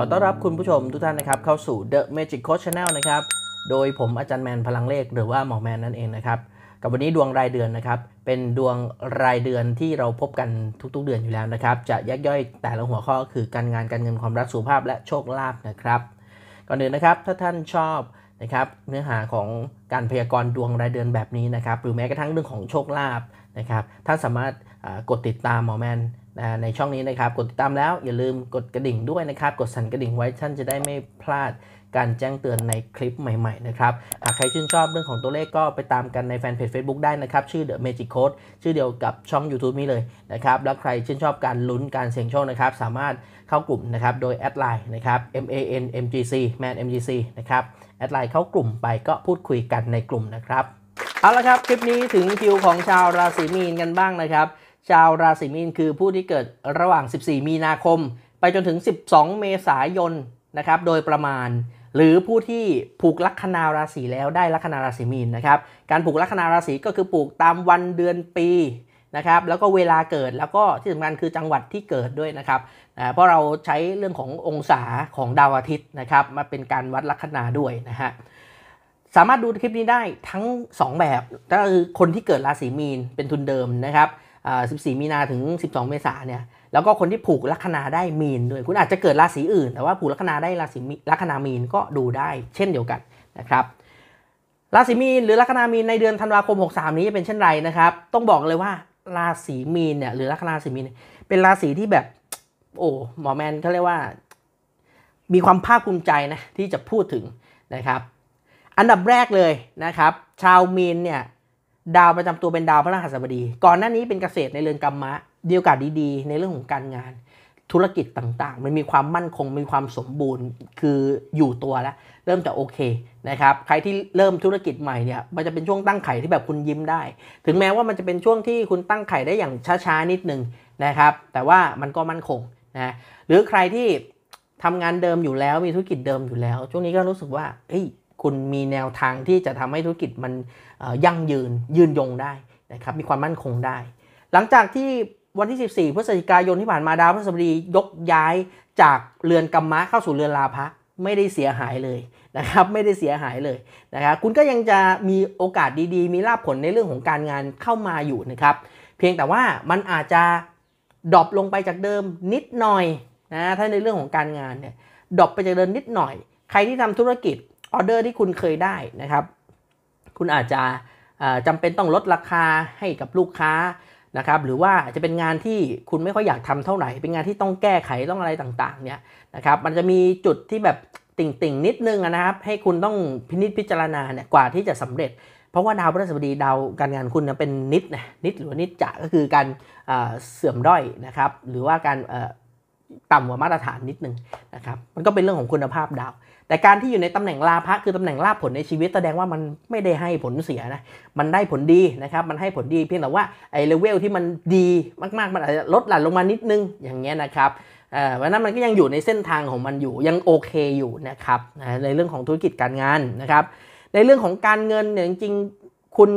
ขอต้อนรับคุณผู้ชมทุกท่านนะครับเข้าสู่ The Magic Coach Channel นะครับโดยผมอาจารย์แมนพลังเลขหรือว่าหมอแมนนั่นเองนะครับกับวันนี้ดวงรายเดือนนะครับเป็นดวงรายเดือนที่เราพบกันทุกๆเดือนอยู่แล้วนะครับจะยักย่อยแต่ละหัวข้อคือการงานการเงินความรักสุขภาพและโชคลาภนะครับ ก่อนอื่นนะครับถ้าท่านชอบนะครับเนื้อหาของการพยากรณ์ดวงรายเดือนแบบนี้นะครับหรือแม้กระทั่งเรื่องของโชคลาภนะครับท่านสามารถกดติดตามหมอแมนในช่องนี้นะครับกดติดตามแล้วอย่าลืมกดกระดิ่งด้วยนะครับ กดสั่นกระดิ่งไว้ท่านจะได้ไม่พลาดการแจ้งเตือนในคลิปใหม่ๆนะครับหากใครชื่นชอบเรื่องของตัวเลขก็ไปตามกันในแฟนเพจ Facebook ได้นะครับ ชื่อ The Magic Code ชื่อเดียวกับช่อง YouTube นี้เลยนะครับ แล้วใครชื่นชอบการลุ้นการเสี่ยงโชคนะครับ สามารถเข้ากลุ่มนะครับ โดยแอดไลน์นะครับ M A N M G C Man M G C นะครับแอดไลน์เข้ากลุ่มไปก็พูดคุยกันในกลุ่มนะครับเอาละครับคลิปนี้ถึงคิวของชาวราศีมีนกันบ้างนะครับชาวราศีมีนคือผู้ที่เกิดระหว่าง 14 มีนาคม ไปจนถึง 12 เมษายนนะครับ โดยประมาณ หรือผู้ที่ผูกลัคนาราศีแล้วได้ลัคนาราศีมีนนะครับ การผูกลัคนาราศีก็คือผูกตามวันเดือนปีนะครับ แล้วก็เวลาเกิดแล้วก็ที่สำคัญคือจังหวัดที่เกิดด้วยนะครับเพราะเราใช้เรื่องขององศาของดาวอาทิตย์นะครับ มาเป็นการวัดลัคนาด้วยนะฮะสามารถดูคลิปนี้ได้ทั้ง 2 แบบก็คือคนที่เกิดราศีมีนเป็นทุนเดิมนะครับ14 มีนาถึง 12 เมษาเนี่ย แล้วก็คนที่ผูกลัคนาได้มีนด้วย คุณอาจจะเกิดราศีอื่น แต่ว่าผูกลัคนาได้ราศีลัคนามีน ก็ดูได้ เช่นเดียวกันนะครับ ราศีมีน หรือลัคนามีน ในเดือนธันวาคม 63 นี้จะเป็นเช่นไรนะครับ ต้องบอกเลยว่าราศีมีนเนี่ยหรือลัคนาศีมีน เป็นราศีที่แบบ โอ้ หมอแมนเขาเรียกว่า มีความภาคภูมิใจนะที่จะพูดถึงนะครับ อันดับแรกเลยนะครับ ชาวมีนเนี่ยดาวประจำตัวเป็นดาวพระราหัสบดีก่อนหน้านี้เป็นเกษตรในเรือนกรรมะดีโอกาสดีๆ ในเรื่องของการงาน ธุรกิจต่างๆ มันมีความมั่นคงมีความสมบูรณ์คืออยู่ตัวแล้วเริ่มจะโอเคนะครับใครที่เริ่มธุรกิจใหม่เนี่ยมันจะเป็นช่วงตั้งไข่ที่แบบคุณยิ้มได้ ถึงแม้ว่ามันจะเป็นช่วงที่คุณตั้งไข่ได้อย่างช้าๆนิดนึงนะครับ แต่ว่ามันก็มั่นคงนะหรือใครที่ทำงานเดิมอยู่แล้วมีธุรกิจเดิมอยู่แล้ว ช่วงนี้ก็รู้สึกว่าเฮ้ยคุณมีแนวทางที่จะทำให้ธุรกิจมันยั่งยืนยืนยงได้นะครับมีความมั่นคงได้ หลังจากที่วันที่ 14พฤศจิกายนที่ผ่านมาดาวพฤหัสบดียกย้ายจากเรือนกรรมะเข้าสู่เรือนลาภะไม่ได้เสียหายเลยนะครับไม่ได้เสียหายเลยนะครับคุณก็ยังจะมีโอกาสดี ๆ มีลาภผลในเรื่องของการงานเข้ามาอยู่นะครับเพียงแต่ว่ามันอาจจะดรอปลงไปจากเดิมนิดหน่อยนะถ้าในเรื่องของการงานเนี่ยดรอปไปจากเดิมนิดหน่อย ใครที่ทำธุรกิจออเดอร์ที่คุณเคยได้นะครับ คุณอาจจะจำเป็นต้องลดราคาให้กับลูกค้านะครับ หรือว่าจะเป็นงานที่คุณไม่ค่อยอยากทำเท่าไหร่ เป็นงานที่ต้องแก้ไข ต้องอะไรต่างๆเนี่ยนะครับ มันจะมีจุดที่แบบติ่งๆ นิดนึงนะครับ ให้คุณต้องพินิจพิจารณาเนี่ยกว่าที่จะสำเร็จ เพราะว่าดาวพฤหัสบดีดาวการงานคุณเป็นนิดนะนิดหรือนิดจะก็คือการเสื่อมด้อยนะครับ หรือว่าการต่ำกว่ามาตรฐานนิดนึงนะครับมันก็เป็นเรื่องของคุณภาพดาวแต่การที่อยู่ในตำแหน่งลาภะคือตำแหน่งลาภผลในชีวิตแสดงว่ามันไม่ได้ให้ผลเสียนะ มันได้ผลดีนะครับ มันให้ผลดีเพียงแต่ว่าไอ้เลเวลที่มันดีมากๆ มันอาจจะลดหลั่นลงมานิดนึง อย่างเงี้ยนะครับเพราะนั้นมันก็ยังอยู่ในเส้นทางของมันอยู่ ยังโอเคอยู่นะครับในเรื่องของธุรกิจการงานนะครับ ในเรื่องของการเงินเนี่ยจริงๆคุณ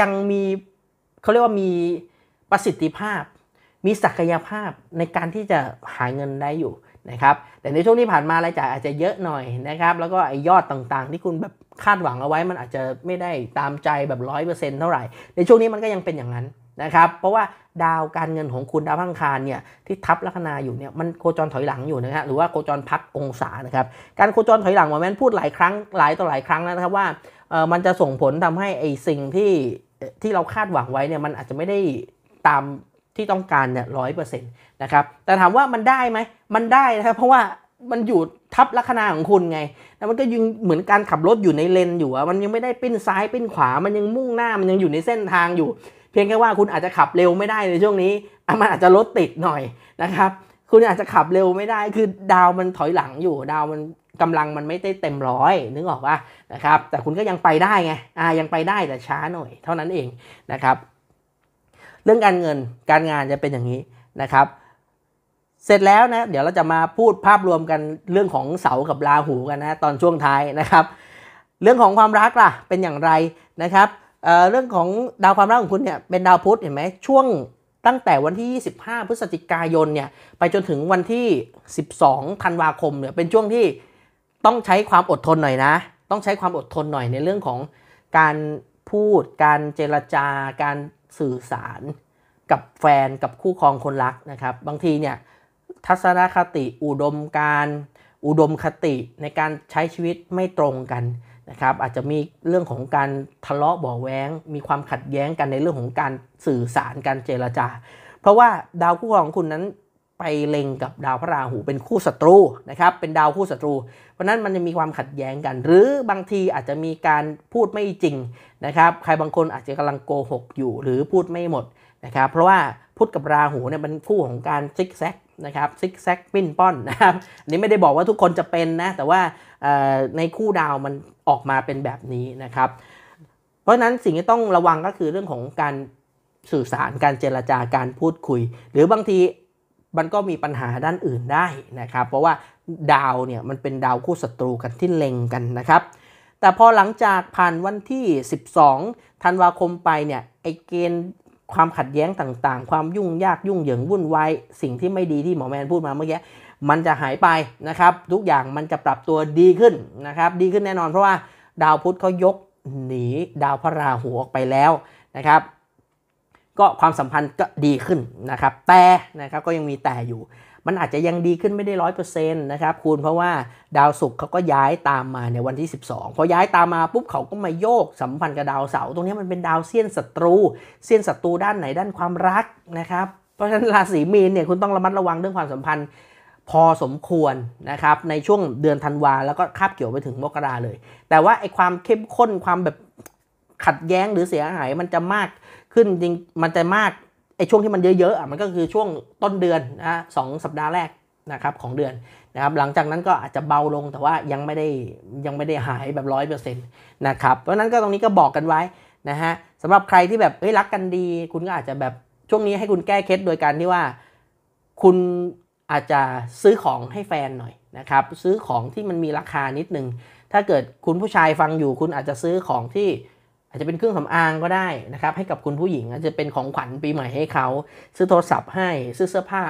ยังมีเขาเรียกว่ามีประสิทธิภาพ มีศักยภาพในการที่จะหาเงินได้อยู่นะครับแต่ในช่วงที่ผ่านมารายจ่ายอาจจะเยอะหน่อยนะครับแล้วก็ไอ้ยอดต่างๆ ที่คุณแบบคาดหวังเอาไว้ มันอาจจะไม่ได้ตามใจแบบร้อยเปอร์เซ็นต์เท่าไหร่ในช่วงนี้มันก็ยังเป็นอย่างนั้นนะครับเพราะว่าดาวการเงินของคุณดาวพังคารเนี่ยที่ทับลัคนาอยู่เนี่ยมันโคจรถอยหลังอยู่นะฮะหรือว่าโคจรพักองศานะครับการโคจรถอยหลังมาแม่นพูดหลายครั้งหลายต่อหลายครั้งนะครับว่ามันจะส่งผลทำให้ไอ้สิ่งที่ที่เราคาดหวังไว้เนี่ยมันอาจจะไม่ได้ตามที่ต้องการเนี่ยร้อยเปอร์เซ็นต์นะครับแต่ถามว่ามันได้ไหมมันได้นะครับเพราะว่ามันอยู่ทับลัษนาของคุณไงแล้วมันก็ยังเหมือนการขับรถอยู่ในเลน อยู่อะมันยังไม่ได้ปิ้นซ้ายปิ้นขวามันยังมุ่งหน้ามันยังอยู่ในเส้นทางอยู่ เพียงแค่ว่าคุณอาจจะขับเร็วไม่ได้ในช่วงนี้มันอาจจะรถติดหน่อยนะครับ คุณอาจจะขับเร็วไม่ได้คือดาวมันถอยหลังอยู่ ดาวมันกำลังมันไม่ได้เต็มร้อยนึกออกปะนะครับ แต่คุณก็ยังไปได้ไงอ่ายังไปได้แต่ช้าหน่อยเท่านั้นเองนะครับเรื่องการเงินการงานจะเป็นอย่างนี้นะครับ เสร็จแล้วนะเดี๋ยวเราจะมาพูดภาพรวมกันเรื่องของเสากับราหูกันนะตอนช่วงท้ายนะครับ เรื่องของความรักล่ะเป็นอย่างไรนะครับเเรื่องของดาวความรักของคุณเนี่ยเป็นดาวพุธเห็นไหมช่วงตั้งแต่วันที่25พฤศจิกายนเนี่ยไปจนถึงวันที่ 12ธันวาคมเนี่ยเป็นช่วงที่ต้องใช้ความอดทนหน่อยนะต้องใช้ความอดทนหน่อยในเรื่องของการพูดการเจรจาการสื่อสารกับแฟนกับคู่ครองคนรักนะครับ บางทีเนี่ยทัศนคติอุดมการ อุดมคติในการใช้ชีวิตไม่ตรงกันนะครับอาจจะมีเรื่องของการทะเลาะ บ่อแวงมีความขัดแย้งกันในเรื่องของการสื่อสารการเจรจา เพราะว่าดาวคู่ครองคุณนั้นไปเล็งกับดาวพระราหูเป็นคู่ศัตรูนะครับ เป็นดาวคู่ศัตรู เพราะนั้นมันจะมีความขัดแย้งกัน หรือบางทีอาจจะมีการพูดไม่จริง นะครับใครบางคนอาจจะกำลังโกหกอยู่หรือพูดไม่หมดนะครับเพราะว่าพูดกับราหูเนี่ยมันคู่ของการซิกแซกนะครับซิกแซกปิ้นป้อนนะครับนี้ไม่ได้บอกว่าทุกคนจะเป็นนะ แต่ว่าในคู่ดาวมันออกมาเป็นแบบนี้นะครับเพราะฉะนั้นสิ่งที่ต้องระวังก็คือเรื่องของการสื่อสารการเจรจาการพูดคุย หรือบางทีมันก็มีปัญหาด้านอื่นได้นะครับ เพราะว่าดาวเนี่ยมันเป็นดาวคู่ศัตรูกันที่เล็งกันนะครับ แต่พอหลังจากผ่านวันที่ 12 ธันวาคมไปเนี่ยไอเกณฑ์ความขัดแย้งต่างๆ ความยุ่งยากยุ่งเหยิงวุ่นวายสิ่งที่ไม่ดีที่หมอแมนพูดมาเมื่อกี้มันจะหายไปนะครับทุกอย่างมันจะปรับตัวดีขึ้นนะครับ ดีขึ้นแน่นอนเพราะว่าดาวพุธเขายกหนีดาวพระราหูออกไปแล้วนะครับก็ความสัมพันธ์ก็ดีขึ้นนะครับแต่นะครับก็ยังมีแต่อยู่ มันอาจจะยังดีขึ้นไม่ได้ร้อยเปอร์เซ็นต์นะครับคุณเพราะว่าดาวศุกร์เขาก็ย้ายตามมาในวันที่ 12 พอย้ายตามมาปุ๊บเขาก็มาโยกสัมพันธ์กับดาวเสาร์ตรงนี้มันเป็นดาวเสียนศัตรู เสียนศัตรูด้านไหนด้านความรักนะครับเพราะฉะนั้นราศีมีนเนี่ยคุณต้องระมัดระวังเรื่องความสัมพันธ์พอสมควรนะครับในช่วงเดือนธันวาแล้วก็คาบเกี่ยวไปถึงมกราเลย แต่ว่าไอความเข้มข้นความแบบขัดแย้งหรือเสียหายมันจะมากขึ้นจริงมันจะมากไอช่วงที่มันเยอะๆอ่ะมันก็คือช่วงต้นเดือนนะสองสัปดาห์แรกนะครับของเดือนนะครับหลังจากนั้นก็อาจจะเบาลงแต่ว่ายังไม่ได้ยังไม่ได้หายแบบร้อยเปอร์เซ็นต์นะครับเพราะนั้นก็ตรงนี้ก็บอกกันไว้นะฮะสำหรับใครที่แบบเฮ้ยรักกันดี คุณก็อาจจะแบบช่วงนี้ให้คุณแก้เคล็ดโดยการที่ว่า คุณอาจจะซื้อของให้แฟนหน่อยนะครับซื้อของที่มันมีราคานิดนึงถ้าเกิดคุณผู้ชายฟังอยู่ คุณอาจจะซื้อของที่อาจจะเป็นเครื่องสำาอางก็ได้นะครับให้กับคุณผู้หญิงอาจจะเป็นของขวัญปีใหม่ให้เขาซื้อโทรศัพท์ให้ซื้อเสื้อผ้า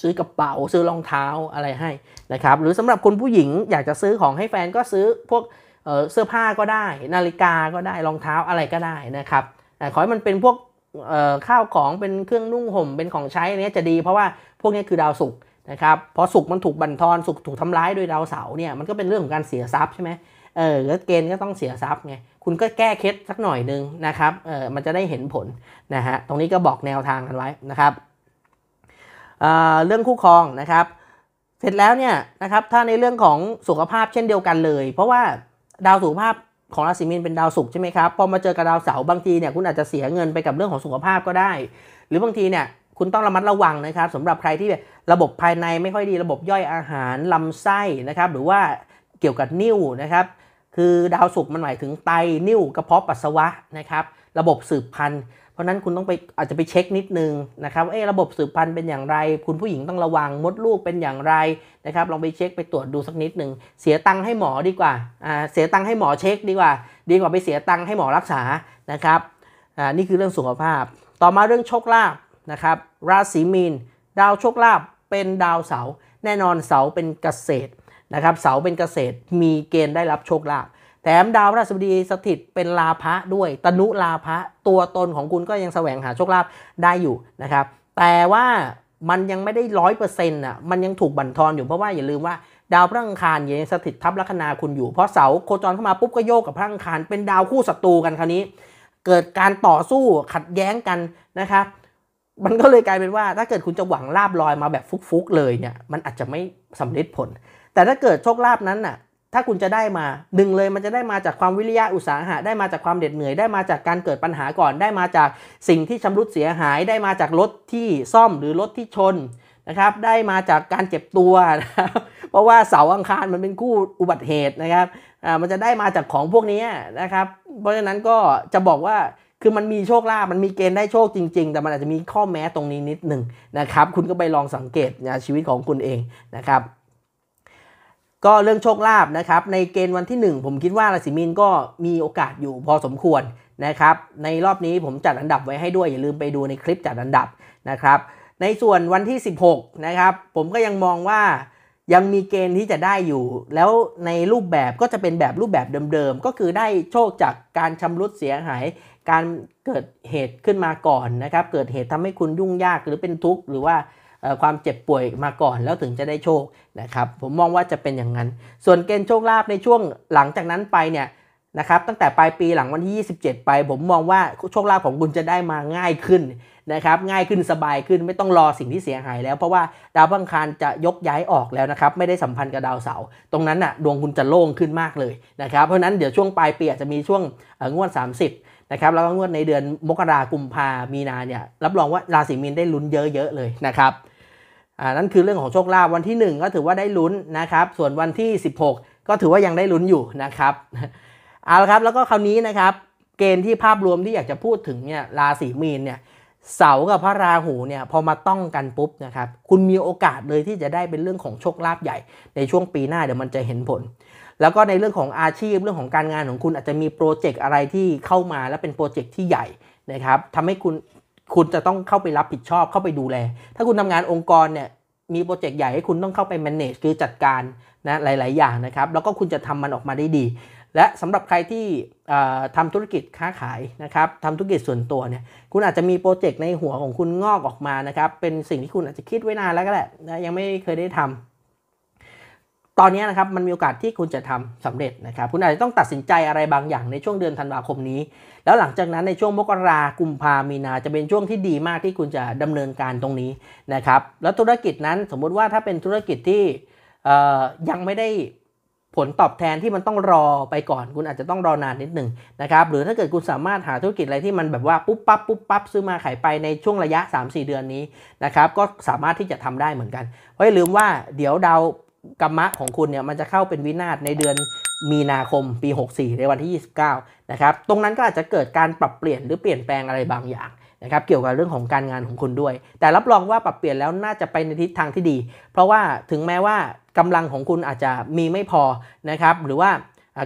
ซื้อกระเป๋า ซื้อรองเท้าอะไรให้นะครับหรือสำหรับคุณผู้หญิงอยากจะซื้อของให้แฟนก็ซื้อพวกเสื้อผ้าก็ได้ นาฬิกาก็ได้รองเท้าอะไรก็ได้นะครับขอให้มันเป็นพวกข้าวของเป็นเครื่องนุ่งห่มเป็นของใช้อันนี้จะดีเพราะว่าพวกนี้คือดาวศุกร์นะครับพอศุกร์มันถูกบั่นทอนศุกร์ถูกทำร้ายโดยดาวเสาร์เนี่ยมันก็เป็นเรื่องของการเสียทรัพย์ใช่ไหมเออเกณฑ์ก็ต้องเสียทรัพย์ไงคุณก็แก้เคล็ดสักหน่อยนึงนะครับเออมันจะได้เห็นผลนะฮะตรงนี้ก็บอกแนวทางกันไว้นะครับเเรื่องคู่ครองนะครับ เสร็จแล้วเนี่ยนะครับถ้าในเรื่องของสุขภาพเช่นเดียวกันเลย เพราะว่า ดาวสุขภาพของราศีมีนเป็นดาวศุกร์ใช่ไหมครับ พอมาเจอกับดาวเสาร์บางทีเนี่ยคุณอาจจะเสียเงินไปกับเรื่องของสุขภาพก็ได้ หรือบางทีเนี่ยคุณต้องระมัดระวังนะครับสำหรับใครที่ระบบภายในไม่ค่อยดีระบบย่อยอาหารลำไส้นะครับ หรือว่าเกี่ยวกับนิ่วนะครับคือดาวศุกร์มันหมายถึงไตนิ่วกระเพาะปัสสาวะนะครับระบบสืบพันธุ์ เพราะนั้นคุณต้องไปอาจจะไปเช็คนิดนึงนะครับเออระบบสืบพันธุ์เป็นอย่างไร คุณผู้หญิงต้องระวังมดลูกเป็นอย่างไรนะครับลองไปเช็คไปตรวจดูสักนิดหนึ่งเสียตังค์ให้หมอดีกว่าอ่าเสียตังค์ให้หมอเช็คดีกว่า ดีกว่าไปเสียตังค์ให้หมอรักษานะครับอ่านี่คือเรื่องสุขภาพ ต่อมาเรื่องโชคลาภนะครับราศีมีน ดาวโชคลาภเป็นดาวเสาแน่นอนเสาเป็นเกษตรนะครับเสาเป็นเกษตรมีเกณฑ์ได้รับโชคลาภแถมดาวพระศุชบดีสถิตเป็นลาภะด้วย ตนุลาภะตัวตนของคุณก็ยังแสวงหาโชคลาภได้อยู่นะครับ แต่ว่ามันยังไม่ได้ร้อยเปอร์เซ็นต์อ่ะมันยังถูกบั่นทอนอยู่เพราะว่าอย่าลืมว่าดาวพระอังคารยังสถิตทับลัคนาคุณอยู่เพราะเสาโคจรเข้ามาปุ๊บก็โยกกับพระอังคารเป็นดาวคู่ศัตรูกันคราวนี้ เกิดการต่อสู้ขัดแย้งกันนะครับ มันก็เลยกลายเป็นว่าถ้าเกิดคุณจะหวังลาบลอยมาแบบฟุกๆ เลยเนี่ยมันอาจจะไม่สำเร็จผลแต่ถ้าเกิดโชคลาภนั้นน่ะ ถ้าคุณจะได้มาหนึ่งเลยมันจะได้มาจากความวิริยะอุตสาหะได้มาจากความเด็ดเหนื่อยได้มาจากการเกิดปัญหาก่อน ได้มาจากสิ่งที่ชำรุดเสียหาย ได้มาจากรถที่ซ่อมหรือรถที่ชนนะครับ ได้มาจากการเจ็บตัวนะครับเพราะว่าเสาอังคารมันเป็นคู่อุบัติเหตุนะครับอ่ามันจะได้มาจากของพวกนี้นะครับเพราะฉะนั้นก็จะบอกว่าคือมันมีโชคลาภมันมีเกณฑ์ได้โชคจริง ๆ แต่มันอาจจะมีข้อแม้ตรงนี้นิดหนึ่งนะครับ คุณก็ไปลองสังเกตนชีวิตของคุณเองนะครับก็เรื่องโชคลาภนะครับในเกณฑ์วันที่ 1 ผมคิดว่าราศีมีนก็มีโอกาสอยู่พอสมควรนะครับในรอบนี้ผมจัดอันดับไว้ให้ด้วยอย่าลืมไปดูในคลิปจัดอันดับนะครับ ในส่วนวันที่16นะครับผมก็ยังมองว่ายังมีเกณฑ์ที่จะได้อยู่ แล้วในรูปแบบก็จะเป็นแบบรูปแบบเดิมๆก็คือได้โชคจากการชำรุดเสียหาย การเกิดเหตุขึ้นมาก่อนนะครับเกิดเหตุทำให้คุณยุ่งยากหรือเป็นทุกข์หรือว่าความเจ็บป่วยมาก่อนแล้วถึงจะได้โชคนะครับผมมองว่าจะเป็นอย่างนั้น ส่วนเกณฑ์โชคลาภในช่วงหลังจากนั้นไปเนี่ยนะครับ ตั้งแต่ปลายปีหลังวันที่27 ไปผมมองว่าโชคลาภของคุณจะได้มาง่ายขึ้นนะครับง่ายขึ้นสบายขึ้นไม่ต้องรอสิ่งที่เสียหายแล้วเพราะว่า ดาวพังคารจะยกย้ายออกแล้วนะครับไม่ได้สัมพันธ์กับดาวเสาร์ตรงนั้นน่ะดวงคุณจะโล่งขึ้นมากเลยนะครับ เพราะนั้นเดี๋ยวช่วงปลายปีอาจจะมีช่วงงวด 30นะครับแล้วก็งวดในเดือนมกราคมพามีนาเนี่ยรับรองว่าราศีมีนได้ลุ้นเยอะๆเลยนะครับอ่านั่นคือเรื่องของโชคลาภวันที่ 1 ก็ถือว่าได้ลุ้นนะครับ ส่วนวันที่ 16 ก็ถือว่ายังได้ลุ้นอยู่นะครับเอาละครับแล้วก็คราวนี้นะครับ เกณฑ์ที่ภาพรวมที่อยากจะพูดถึงเนี่ยราศีมีนเนี่ยเสากับพระราหูเนี่ยพอมาต้องกันปุ๊บนะครับคุณมีโอกาสเลยที่จะได้เป็นเรื่องของโชคลาภใหญ่ในช่วงปีหน้าเดี๋ยวมันจะเห็นผล แล้วก็ในเรื่องของอาชีพเรื่องของการงานของคุณอาจจะมีโปรเจกต์อะไรที่เข้ามาและเป็นโปรเจกต์ที่ใหญ่นะครับทำให้คุณคุณจะต้องเข้าไปรับผิดชอบเข้าไปดูแล ถ้าคุณทำงานองค์กรเนี่ย มีโปรเจกต์ใหญ่ให้คุณต้องเข้าไป manage คือจัดการนะหลาย ๆ อย่างนะครับ แล้วก็คุณจะทำมันออกมาได้ดี และสำหรับใครที่ทำธุรกิจค้าขายนะครับทำธุรกิจส่วนตัวเนี่ย คุณอาจจะมีโปรเจกต์ในหัวของคุณงอกออกมานะครับ เป็นสิ่งที่คุณอาจจะคิดไว้นานแล้วก็แหละนะยังไม่เคยได้ทำตอนนี้นะครับมันมีโอกาสที่คุณจะทำสำเร็จนะครับคุณ อาจจะต้องตัดสินใจอะไรบางอย่างในช่วงเดือนธันวาคมนี้ แล้วหลังจากนั้นในช่วงมกรากุมภามีนา จะเป็นช่วงที่ดีมากที่คุณจะดำเนินการตรงนี้นะครับแล้วธุรกิจนั้นสมมุติว่าถ้าเป็นธุรกิจที่ยังไม่ได้ผลตอบแทนที่มันต้องรอไปก่อน คุณอาจจะต้องรอนานนิดหนึ่งนะครับหรือถ้าเกิดคุณสามารถหาธุรกิจอะไรที่มันแบบว่าปุ๊บปั๊บปุ๊บปั๊บซื้อมาขายไปในช่วงระยะ 3-4 เดือนนี้นะครับก็สามารถที่จะทำได้เหมือนกันเพราะอย่าลืมว่าเดี๋ยวดาวกรรมะของคุณเนี่ยมันจะเข้าเป็นวินาศในเดือนมีนาคมปี 64 ในวันที่ 29นะครับตรงนั้นก็อาจจะเกิดการปรับเปลี่ยนหรือเปลี่ยนแปลงอะไรบางอย่างนะครับ เกี่ยวกับเรื่องของการงานของคุณด้วย แต่รับรองว่าปรับเปลี่ยนแล้วน่าจะไปในทิศทางที่ดี เพราะว่าถึงแม้ว่า กำลังของคุณอาจจะมีไม่พอนะครับ หรือว่า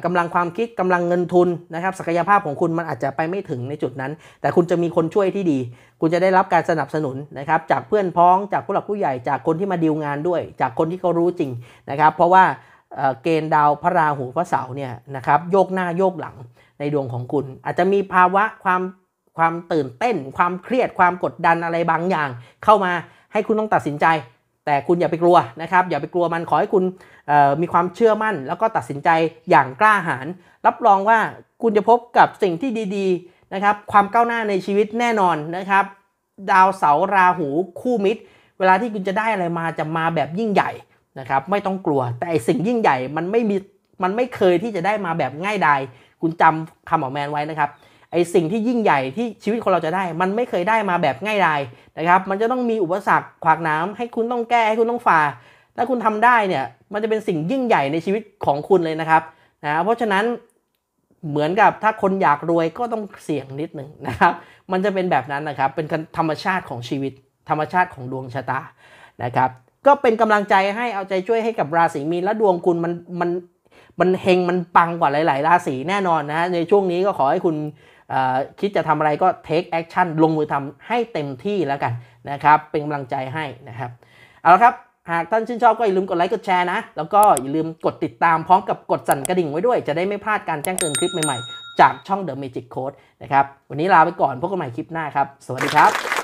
กำลังความคิดกำลังเงินทุนนะครับศักยภาพของคุณมันอาจจะไปไม่ถึงในจุดนั้น แต่คุณจะมีคนช่วยที่ดี คุณจะได้รับการสนับสนุนนะครับ จากเพื่อนพ้องจากผู้หลักผู้ใหญ่จากคนที่มาดีลงานด้วย จากคนที่เขารู้จริงนะครับเพราะว่าเกณฑ์ดาวพระราหูพระเสาเนี่ยนะครับโยกหน้าโยกหลังในดวงของคุณ อาจจะมีภาวะความความตื่นเต้น ความเครียดความกดดันอะไรบางอย่าง เข้ามาให้คุณต้องตัดสินใจแต่คุณอย่าไปกลัวนะครับอย่าไปกลัวมันขอให้คุณมีความเชื่อมั่น แล้วก็ตัดสินใจอย่างกล้าหาญรับรองว่าคุณจะพบกับสิ่งที่ดี ๆนะครับ ความก้าวหน้าในชีวิตแน่นอนนะครับ ดาวเสาราหูคู่มิตร เวลาที่คุณจะได้อะไรมาจะมาแบบยิ่งใหญ่นะครับ ไม่ต้องกลัวแต่สิ่งยิ่งใหญ่มันไม่มีมันไม่เคยที่จะได้มาแบบง่ายดายคุณจำคำหมอแมนไว้นะครับไอสิ่งที่ยิ่งใหญ่ที่ชีวิตคนเราจะได้ มันไม่เคยได้มาแบบง่ายดายนะครับ มันจะต้องมีอุปสรรคขวากน้ำ ให้คุณต้องแก้ให้คุณต้องฝ่าถ้าคุณทำได้เนี่ยมันจะเป็นสิ่งยิ่งใหญ่ในชีวิตของคุณเลยนะครับนะเพราะฉะนั้นเหมือนกับถ้าคนอยากรวยก็ต้องเสี่ยงนิดหนึ่งนะครับ มันจะเป็นแบบนั้นนะครับเป็นธรรมชาติของชีวิต ธรรมชาติของดวงชะตานะครับ ก็เป็นกำลังใจให้เอาใจช่วยให้กับราศีมีและดวงคุณมันมันมันเฮงมันปังกว่าหลาย ๆ ราศีแน่นอนนะฮะในช่วงนี้ก็ขอให้คุณคิดจะทำอะไรก็ take action ลงมือทำให้เต็มที่แล้วกันนะครับเป็นกำลังใจให้นะครับเอาละครับ หากท่านชื่นชอบก็อย่าลืมกดไลค์กดแชร์นะ แล้วก็อย่าลืมกดติดตามพร้อมกับกดสั่นกระดิ่งไว้ด้วย จะได้ไม่พลาดการแจ้งเตือนคลิปใหม่ๆ จากช่อง The Magic Code นะครับวันนี้ลาไปก่อน พบกันใหม่คลิปหน้าครับ สวัสดีครับ